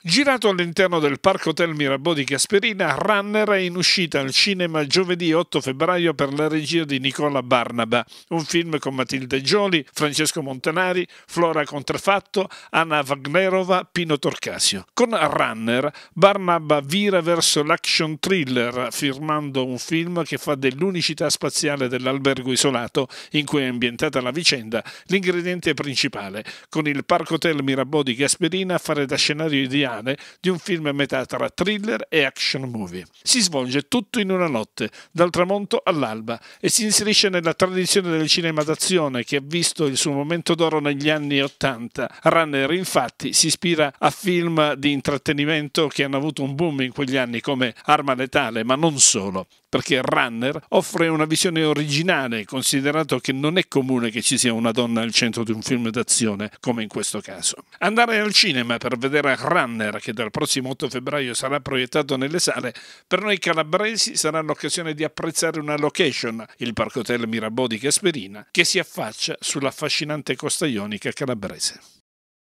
Girato all'interno del Parco Hotel Mirabeau di Casperina, Runner è in uscita al cinema giovedì 8 febbraio per la regia di Nicola Barnaba, un film con Matilde Gioli, Francesco Montanari, Flora Contrafatto, Anna Wagnerova, Pino Torcasio. Con Runner, Barnaba vira verso l'action thriller, firmando un film che fa dell'unicità spaziale dell'albergo isolato in cui è ambientata la vicenda l'ingrediente principale, con il Parco Hotel Mirabeau di Casperina a fare da scenario ideale italiane di un film a metà tra thriller e action movie. Si svolge tutto in una notte, dal tramonto all'alba, e si inserisce nella tradizione del cinema d'azione che ha visto il suo momento d'oro negli anni Ottanta. Runner, infatti, si ispira a film di intrattenimento che hanno avuto un boom in quegli anni come Arma Letale, ma non solo perché Runner offre una visione originale, considerato che non è comune che ci sia una donna al centro di un film d'azione, come in questo caso. Andare al cinema per vedere Runner, che dal prossimo 8 febbraio sarà proiettato nelle sale, per noi calabresi sarà l'occasione di apprezzare una location, il Parco Hotel Mirabò di Casperina, che si affaccia sull'affascinante costa ionica calabrese.